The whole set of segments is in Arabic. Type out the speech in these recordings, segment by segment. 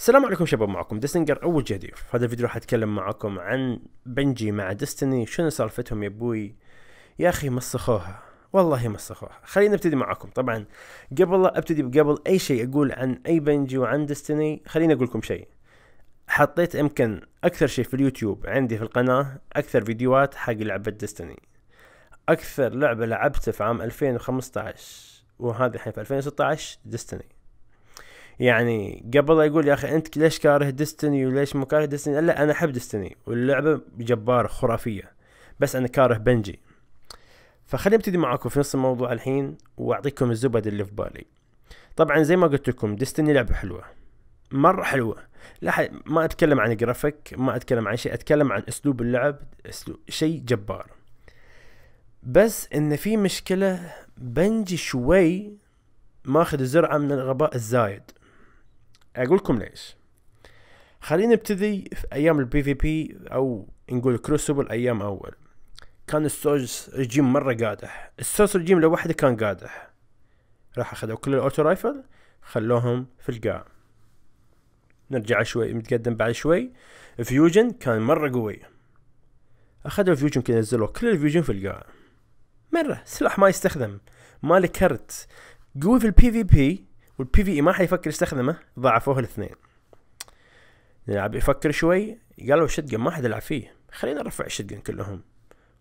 السلام عليكم شباب معكم ديسنجر اول جديد في هذا الفيديو راح اتكلم معكم عن بنجي مع ديستني شنو سالفتهم يا ابوي يا اخي مسخوها والله مسخوها خلينا نبتدي معكم طبعا قبل ابتدي قبل اي شيء اقول عن اي بنجي وعن ديستني خليني اقول لكم شيء حطيت يمكن اكثر شيء في اليوتيوب عندي في القناه اكثر فيديوهات حق لعبه ديستني اكثر لعبه لعبتها في عام 2015 وهذا الحين في 2016 ديستني يعني قبل يقول يا اخي انت ليش كاره ديستني وليش مو كاره ديستني لا انا احب ديستني واللعبه جباره خرافيه بس انا كاره بنجي فخليني ابتدي معاكم في نص الموضوع الحين واعطيكم الزبد اللي في بالي طبعا زي ما قلت لكم ديستني لعبه حلوه مره حلوه لا ح... ما اتكلم عن جرافيك ما اتكلم عن شيء اتكلم عن اسلوب اللعب اسلوب شيء جبار بس ان في مشكله بنجي شوي ماخذ زرعه من الغباء الزايد اقول لكم ليش خلينا نبتدي في ايام البي في بي او نقول كروسبل ايام اول كان السوج رجيم مره قادح السوس رجيم لوحده كان قادح راح اخذوا كل الاوتو رايفل خلوهم في القاع نرجع شوي متقدم بعد شوي فيوجن كان مره قوي اخذوا فيوجن كذا نزلوا كل الفيوجن في القاع مره سلاح ما يستخدم مالك كرت قوي في البي في بي والبي في اي ما حيفكر يستخدمه ضعفوه الاثنين نلعب يفكر شوي قالوا الشتجن ما حد يلعب فيه خلينا نرفع الشتجن كلهم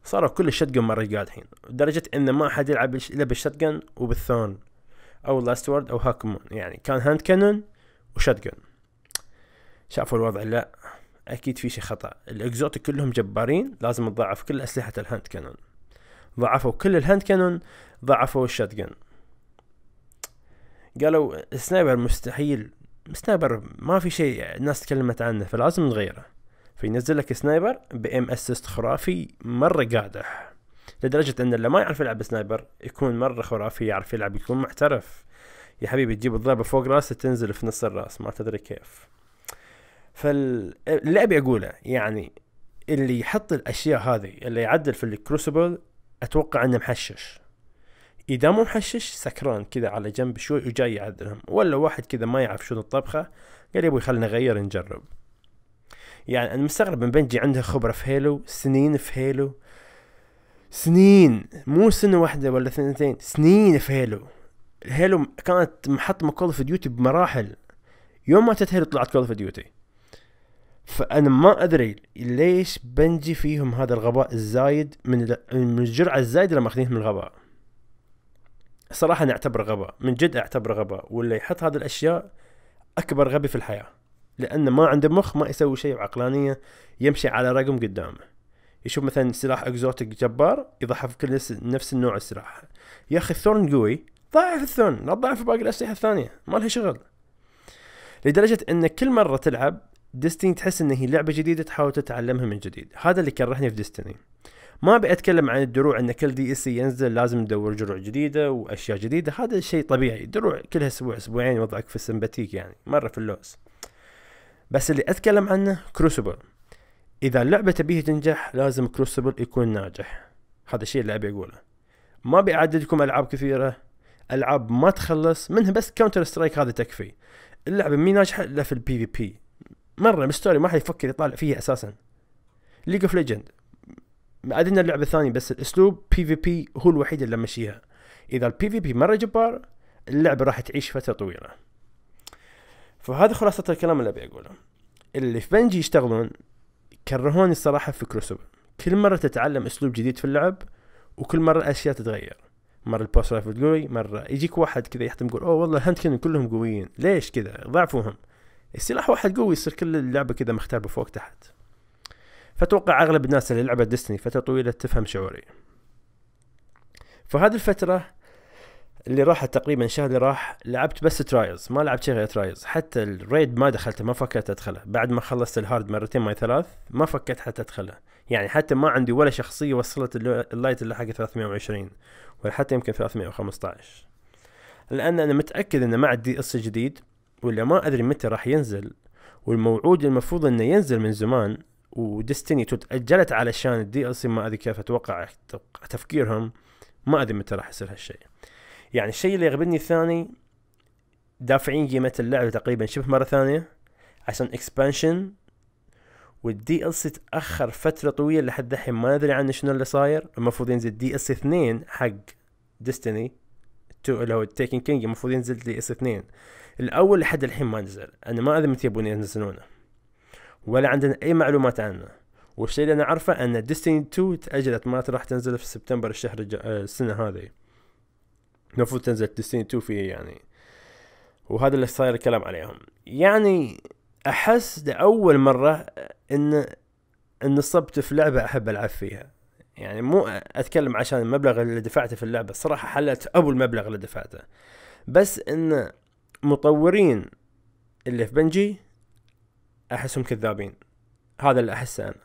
صاروا كل الشتجن مرة رجال الحين لدرجة ان ما حد يلعب الا بالشتجن وبالثون او لاست وورد او هاكمون يعني كان هاند كانون وشتجن شافوا الوضع لا اكيد في شي خطا الاكزوتيك كلهم جبارين لازم تضعف كل اسلحه الهاند كانون ضعفوا كل الهاند كانون ضعفوا الشتقن قالوا سنايبر مستحيل سنايبر ما في شيء الناس تكلمت عنه فلازم نغيره فينزل لك سنايبر بام اسيست خرافي مره قادح لدرجه ان اللي ما يعرف يلعب سنايبر يكون مره خرافي يعرف يلعب يكون محترف يا حبيبي تجيب الضربه فوق راسه تنزل في نص الراس ما تدري كيف فاللي ابي اقوله يعني اللي يحط الاشياء هذه اللي يعدل في الكروسبل اتوقع انه محشش اذا مو محشش سكران كذا على جنب شوي وجاي يعدلهم ولا واحد كذا ما يعرف شنو الطبخه قال يبوي خلنا نغير نجرب يعني انا مستغرب من بنجي عنده خبره في هيلو سنين في هيلو سنين مو سنه واحده ولا سنتين سنين في هيلو هيلو كانت محطمه كول اوف ديوتي بمراحل يوم ما هيلو طلعت كول اوف ديوتي فانا ما ادري ليش بنجي فيهم هذا الغباء الزايد من الجرعه الزايده اللي ماخذينها من الغباء صراحه انا اعتبره غباء من جد اعتبره غباء واللي يحط هذه الاشياء اكبر غبي في الحياه لانه ما عنده مخ ما يسوي شيء بعقلانيه يمشي على رقم قدامه يشوف مثلا سلاح اكزوتيك جبار يضحف كل نفس النوع السلاح يا اخي الثورن قوي ضاعف الثورن لا تضاعف باقي الاسلحه الثانيه ما لها شغل لدرجه ان كل مره تلعب ديستني تحس ان هي لعبه جديده تحاول تتعلمها من جديد هذا اللي كرهني في ديستني ما ابي اتكلم عن الدروع ان كل دي اس ينزل لازم ندور جروع جديده واشياء جديده هذا شيء طبيعي الدروع كلها اسبوع اسبوعين وضعك في السمباتيك يعني مره في اللوز بس اللي اتكلم عنه كروسبل اذا اللعبه تبيه تنجح لازم كروسبل يكون ناجح هذا الشيء اللي ابي اقوله ما ابي اعددكم العاب كثيره العاب ما تخلص منها بس كاونتر سترايك هذا تكفي اللعبه مي ناجحه الا في البي في بي مره مستوري ما حد يفكر يطالع فيها اساسا ليج اوف ليجند عندنا اللعبه الثانيه بس الاسلوب بي في بي هو الوحيد اللي مشيها اذا البي في بي مره جبار اللعبه راح تعيش فتره طويله فهذا خلاصه الكلام اللي ابي اقوله اللي في بنجي يشتغلون كرهوني الصراحه في كروسوفر كل مره تتعلم اسلوب جديد في اللعب وكل مره الاشياء تتغير مره البوست رايفل قوي مره يجيك واحد كذا يحتم يقول اوه والله هانتكن كلهم قويين ليش كذا ضعفوهم السلاح واحد قوي يصير كل اللعبه كذا مختربه فوق تحت فأتوقع أغلب الناس اللي لعبت ديستني فترة طويلة تفهم شعوري فهذه الفترة اللي راحت تقريبا الشهر اللي راح لعبت بس ترايلز ما لعبت شيء غير ترايلز حتى الريد ما دخلته ما فكرت ادخله بعد ما خلصت الهارد مرتين ما ثلاث ما فكرت حتى ادخله يعني حتى ما عندي ولا شخصيه وصلت اللايت اللي حق 320 ولا حتى يمكن 315 لان انا متاكد انه مع الدي اس الجديد ولا ما ادري متى راح ينزل والموعود المفروض انه ينزل من زمان وديستني تاجلت علشان الدي ال سي ما ادري كيف اتوقع تفكيرهم ما ادري متى راح يصير هالشيء يعني الشيء اللي يغبني الثاني دافعين قيمه اللعبه تقريبا شبه مره ثانيه عشان اكسبانشن والدي ال سي تاخر فتره طويله لحد الحين ما ندري عنه شنو اللي صاير المفروض ينزل دي اس 2 حق ديستني تو اللي هو تيكن كينج المفروض ينزل دي اس 2 الاول لحد الحين ما نزل انا ما ادري متى يبون ينزلونه ولا عندنا اي معلومات عنه والشيء اللي انا عارفه ان ديستني 2 تاجلت ما راح تنزل في سبتمبر الشهر الج... آه، السنه هذه المفروض تنزل ديستني 2 في يعني وهذا اللي صاير الكلام عليهم يعني احس لاول مره ان صبت في لعبه احب العب فيها يعني مو اتكلم عشان المبلغ اللي دفعته في اللعبه الصراحه حلت ابو المبلغ اللي دفعته بس ان مطورين اللي في بنجي احسهم كذابين هذا اللي احسه انا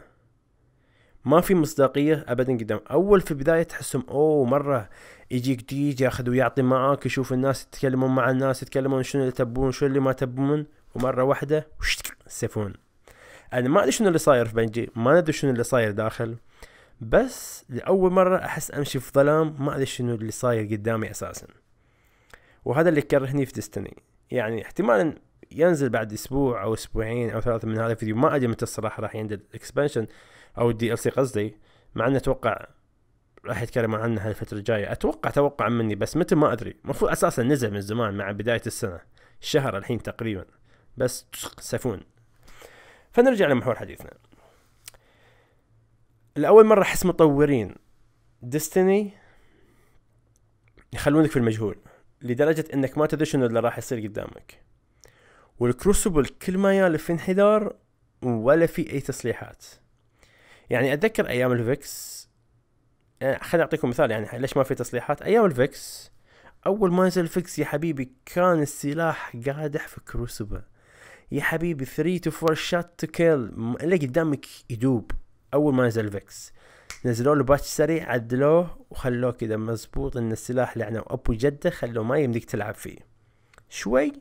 ما في مصداقيه ابدا قدام اول في البدايه تحسهم اوه مره يجيك جديد ياخذ ويعطي معاك يشوف الناس يتكلمون مع الناس يتكلمون شنو اللي تبون شنو اللي ما تبون ومره واحده سيفون انا ما ادري شنو اللي صاير في بنجي ما ادري شنو اللي صاير داخل بس لاول مره احس امشي في ظلام ما ادري شنو اللي صاير قدامي اساسا وهذا اللي كرهني في ديستني يعني احتمال ينزل بعد اسبوع او اسبوعين او ثلاثه من هذا الفيديو ما ادري متى الصراحه راح ينزل الاكسبانشن او الدي ال سي قصدي مع انه اتوقع راح يتكلمون عنه الفتره الجايه اتوقع توقع مني بس متى ما ادري المفروض اساسا نزل من زمان مع بدايه السنه شهر الحين تقريبا بس سفون فنرجع لمحور حديثنا لأول مرة أحس مطورين ديستني يخلونك في المجهول لدرجة أنك ما تدري شنو اللي راح يصير قدامك والكروسبل كل ما يالف في انحدار ولا في اي تصليحات يعني اتذكر ايام الفيكس آه، خليني اعطيكم مثال يعني ليش ما في تصليحات ايام الفيكس اول ما نزل الفيكس يا حبيبي كان السلاح قادح في كروسبل يا حبيبي 3 تو 4 شات تو كيل اللي قدامك يدوب اول ما نزل الفيكس نزلوا له باتش سريع عدلوه وخلوه كذا مزبوط ان السلاح لعنه ابو جده خلوه ما يمديك تلعب فيه شوي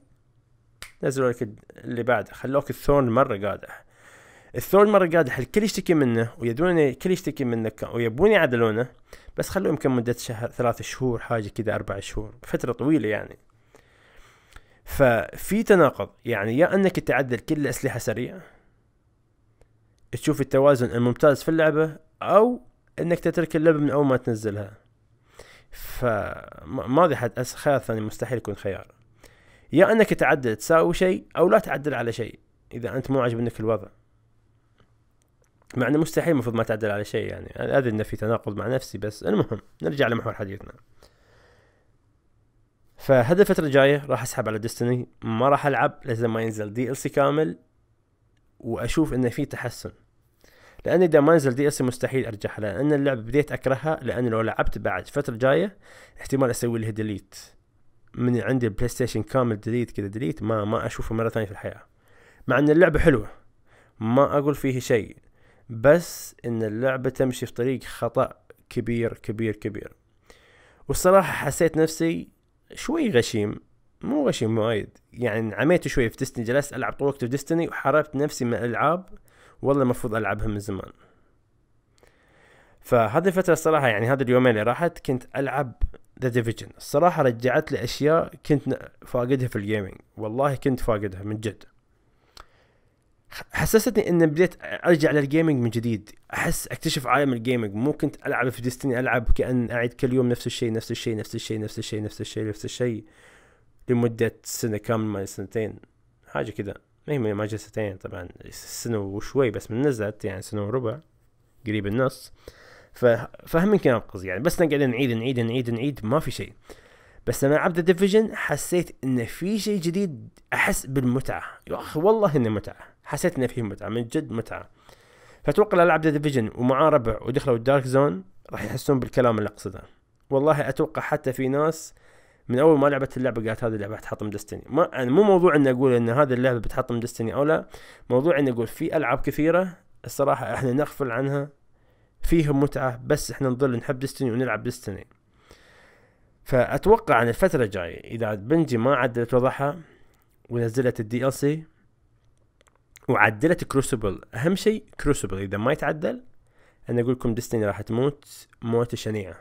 نزلوا لك اللي بعده خلوك الثورن مره قادح الثورن مره قادح الكل يشتكي منه ويدون الكل يشتكي منه ويبون يعدلونه بس خلوه يمكن مدة شهر ثلاث شهور حاجة كذا أربع شهور فترة طويلة يعني ففي تناقض يعني يا أنك تعدل كل الأسلحة سريع تشوف التوازن الممتاز في اللعبة أو أنك تترك اللعبة من أول ما تنزلها فما ذي حد خيار ثاني مستحيل يكون خيار يا انك تعدل تساوي شيء او لا تعدل على شيء اذا انت مو عاجبنك الوضع مع انه مستحيل المفروض ما تعدل على شيء يعني ادري انه في تناقض مع نفسي بس المهم نرجع لمحور حديثنا فهذا الفترة الجاية راح اسحب على ديستني ما راح العب لازم ما ينزل دي ال سي كامل واشوف انه في تحسن لان اذا ما نزل دي ال سي مستحيل ارجع لان اللعبة بديت اكرهها لان لو لعبت بعد فترة جاية احتمال اسوي لها ديليت من عندي البلاي ستيشن كامل دليت كذا دليت ما ما اشوفه مره ثانيه في الحياه مع ان اللعبه حلوه ما اقول فيه شيء بس ان اللعبه تمشي في طريق خطا كبير كبير كبير والصراحه حسيت نفسي شوي غشيم مو غشيم وايد يعني عميت شوي في ديستني جلست العب طول وقتي في ديستني وحاربت نفسي من الالعاب والله المفروض العبها من زمان فهذه الفترة الصراحة يعني هذه اليومين اللي راحت كنت ألعب ذا ديفيجن الصراحه رجعت لي اشياء كنت فاقدها في الجيمنج والله كنت فاقدها من جد حسستني ان بديت ارجع للجيمنج من جديد احس اكتشف عالم الجيمنج مو كنت العب في ديستني العب كان اعيد كل يوم نفس الشيء نفس الشيء نفس الشيء نفس الشيء نفس الشيء نفس الشيء لمده سنه كامله سنتين حاجه كذا ما هي ما سنتين طبعا سنه وشوي بس من نزلت يعني سنه وربع قريب النص فاهمين كلام قصدي يعني بس نقعد نعيد نعيد نعيد نعيد ما في شيء بس لما لعبت ديفيجن حسيت انه في شيء جديد احس بالمتعه يا اخي والله انه متعه حسيت انه في متعه من جد متعه فاتوقع لو ذا ديفيجن ومعاه ربع ودخلوا الدارك زون راح يحسون بالكلام اللي اقصده والله اتوقع حتى في ناس من اول ما لعبت اللعبه قالت هذه اللعبه بتحطم دستني ما أنا يعني مو موضوع ان اقول ان هذه اللعبه بتحطم دستني او لا موضوع ان اقول في العاب كثيره الصراحه احنا نغفل عنها فيهم متعة بس احنا نظل نحب ديستني ونلعب ديستني فاتوقع ان الفترة الجاية اذا بنجي ما عدلت وضعها ونزلت الدي ال سي وعدلت كروسبل اهم شيء كروسبل اذا ما يتعدل انا اقول لكم ديستني راح تموت موتة شنيعة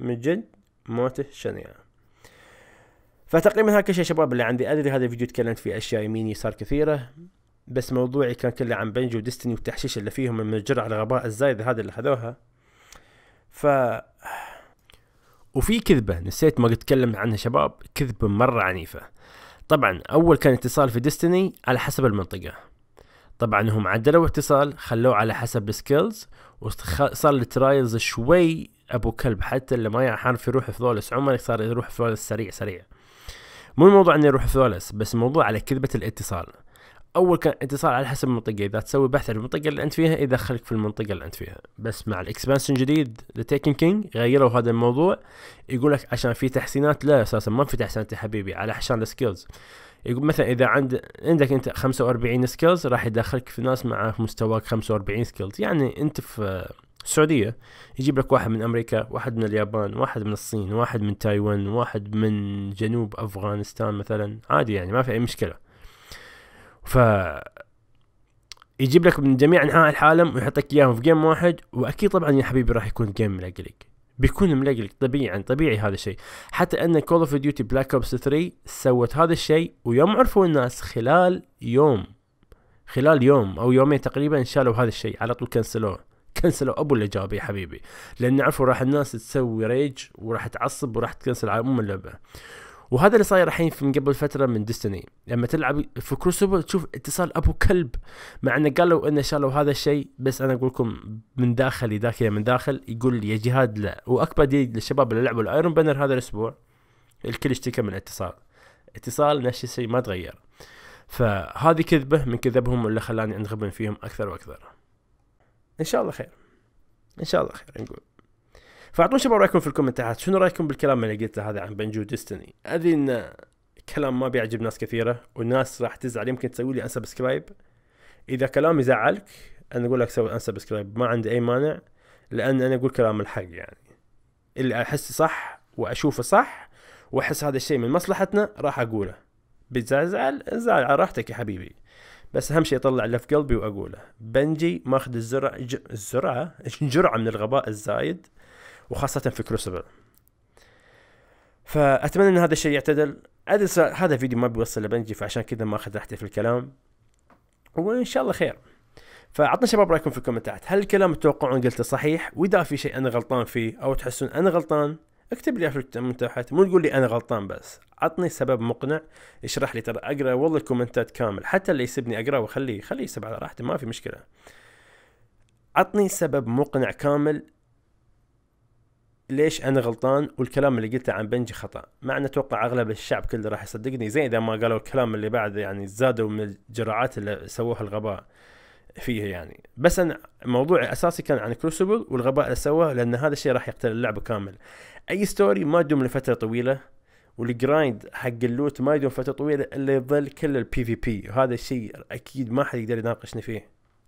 من جد موتة شنيعة فتقريبا هكذا كل شباب اللي عندي ادري هذا الفيديو تكلمت فيه اشياء يمين يسار كثيرة بس موضوعي كان كله عن بنج وديستني والتحشيش اللي فيهم من الجرعة الغباء الزايدة هذا اللي خذوها ف وفي كذبة نسيت ما قلت اتكلم عنها شباب كذبة مرة عنيفة طبعا اول كان اتصال في ديستني على حسب المنطقة طبعا هم عدلوا اتصال خلوه على حسب السكيلز وصار الترايلز شوي ابو كلب حتى اللي ما يعرف يروح فلولس عمرك صار يروح فلولس سريع سريع مو الموضوع انه يروح فلولس بس الموضوع على كذبة الاتصال اول كان اتصال على حسب المنطقه اذا تسوي بحث عن المنطقه اللي انت فيها يدخلك في المنطقه اللي انت فيها بس مع الاكسبانشن الجديد ذا تيكن كينج غيروا هذا الموضوع يقول لك عشان في تحسينات لا اساسا ما في تحسينات يا حبيبي على عشان السكيلز يقول مثلا اذا عند عندك انت 45 سكيلز راح يدخلك في ناس مع مستواك 45 سكيلز يعني انت في السعودية يجيب لك واحد من أمريكا واحد من اليابان واحد من الصين واحد من تايوان واحد من جنوب أفغانستان مثلا عادي يعني ما في أي مشكلة ف يجيب لك من جميع انحاء العالم ويحطك اياهم في جيم واحد واكيد طبعا يا حبيبي راح يكون جيم ملقلق بيكون ملقلق طبيعي طبيعي هذا الشيء حتى ان كول اوف ديوتي بلاك اوبس 3 سوت هذا الشيء ويوم عرفوا الناس خلال يوم خلال يوم او يومين تقريبا شالوا هذا الشيء على طول كنسلوه كنسلوا ابو الاجابه يا حبيبي لان عرفوا راح الناس تسوي ريج وراح تعصب وراح تكنسل على ام اللعبه وهذا اللي صاير الحين من قبل فتره من ديستني لما تلعب في كروسوفر تشوف اتصال ابو كلب مع انه قالوا انه شالوا هذا الشيء بس انا اقول لكم من داخلي داخلي من داخل يقول يا جهاد لا واكبر دليل للشباب اللي لعبوا الايرون بانر هذا الاسبوع الكل اشتكى من الاتصال اتصال نفس الشيء ما تغير فهذه كذبه من كذبهم اللي خلاني انغبن فيهم اكثر واكثر ان شاء الله خير ان شاء الله خير نقول فاعطونا شباب رايكم في الكومنتات شنو رايكم بالكلام اللي قلته هذا عن بنجو ديستني ادري ان كلام ما بيعجب ناس كثيره والناس راح تزعل يمكن تسوي لي انسبسكرايب اذا كلامي زعلك انا اقول لك سوي انسبسكرايب ما عندي اي مانع لان انا اقول كلام الحق يعني اللي احسه صح واشوفه صح واحس هذا الشيء من مصلحتنا راح اقوله بتزعل زعل على راحتك يا حبيبي بس اهم شيء اطلع اللي في قلبي واقوله بنجي ماخذ الزرع ج... الزرعه جرعه من الغباء الزايد وخاصة في كروسوفر فأتمنى أن هذا الشيء يعتدل هذا فيديو ما بيوصل لبنجي فعشان كذا ما أخذ راحتي في الكلام وإن شاء الله خير فعطنا شباب رايكم في الكومنتات هل الكلام تتوقعون قلته صحيح واذا في شيء انا غلطان فيه او تحسون انا غلطان اكتب لي في الكومنتات مو تقول لي انا غلطان بس عطني سبب مقنع اشرح لي ترى اقرا والله الكومنتات كامل حتى اللي يسبني اقرا وخليه خليه يسب على راحته ما في مشكله عطني سبب مقنع كامل ليش انا غلطان والكلام اللي قلته عن بنجي خطا مع ان اتوقع اغلب الشعب كله راح يصدقني زين اذا ما قالوا الكلام اللي بعد يعني زادوا من الجراعات اللي سووها الغباء فيها يعني بس انا موضوعي الاساسي كان عن كروسبل والغباء اللي سواه لان هذا الشيء راح يقتل اللعبه كامل اي ستوري ما يدوم لفتره طويله والجرايند حق اللوت ما يدوم فتره طويله الا يظل كل البي في بي وهذا الشيء اكيد ما حد يقدر يناقشني فيه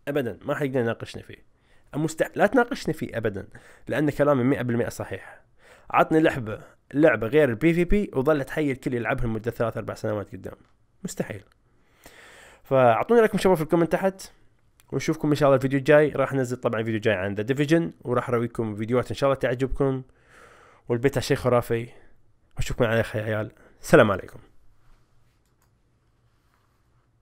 ابدا ما حد يقدر يناقشني فيه مستع... لا تناقشني فيه ابدا لان كلامي 100% صحيح عطني لعبه لعبه غير البي في بي وظل تحيي الكل يلعبها لمده ثلاث اربع سنوات قدام مستحيل فاعطوني رايكم شباب في الكومنت تحت ونشوفكم ان شاء الله الفيديو الجاي راح انزل طبعا فيديو جاي عن ذا ديفيجن وراح اراويكم فيديوهات ان شاء الله تعجبكم والبيت شيء خرافي اشوفكم على خير عيال سلام عليكم